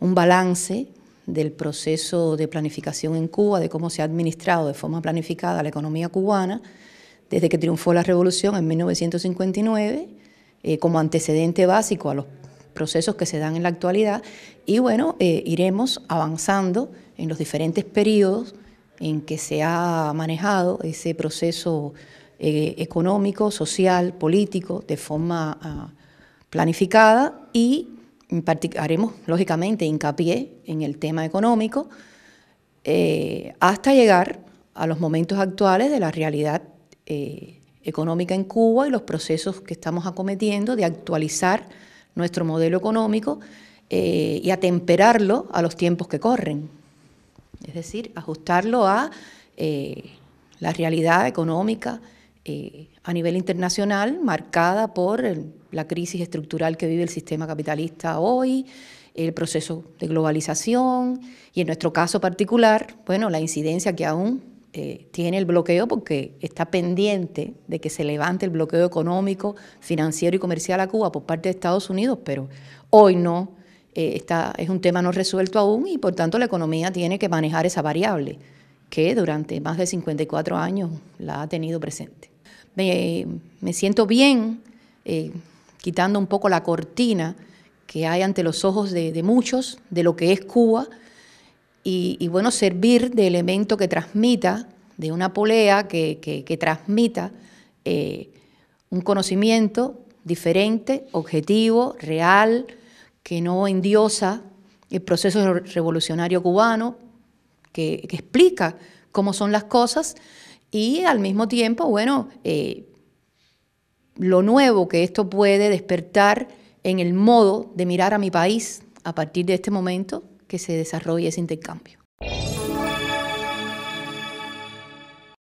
un balance del proceso de planificación en Cuba, de cómo se ha administrado de forma planificada la economía cubana desde que triunfó la revolución en 1959, eh, como antecedente básico a los procesos que se dan en la actualidad. Y bueno, eh, iremos avanzando en los diferentes periodos en que se ha manejado ese proceso eh, económico, social, político, de forma ah, planificada y haremos lógicamente hincapié en el tema económico, eh, hasta llegar a los momentos actuales de la realidad eh, económica en Cuba y los procesos que estamos acometiendo de actualizar nuestro modelo económico eh, y atemperarlo a los tiempos que corren. Es decir, ajustarlo a la realidad económica a nivel internacional marcada por el la crisis estructural que vive el sistema capitalista hoy, el proceso de globalización y en nuestro caso particular, bueno, la incidencia que aún eh, tiene el bloqueo porque está pendiente de que se levante el bloqueo económico, financiero y comercial a Cuba por parte de Estados Unidos, pero hoy no. Eh, es un tema no resuelto aún y por tanto la economía tiene que manejar esa variable que durante más de 54 años la ha tenido presente. Me, siento bien, eh, quitando un poco la cortina que hay ante los ojos de, muchos de lo que es Cuba y, bueno, servir de elemento que transmita, de una polea que, transmita eh, un conocimiento diferente, objetivo, real, que no endiosa el proceso revolucionario cubano, que, explica cómo son las cosas y al mismo tiempo, bueno, eh, lo nuevo que esto puede despertar en el modo de mirar a mi país a partir de este momento que se desarrolle ese intercambio.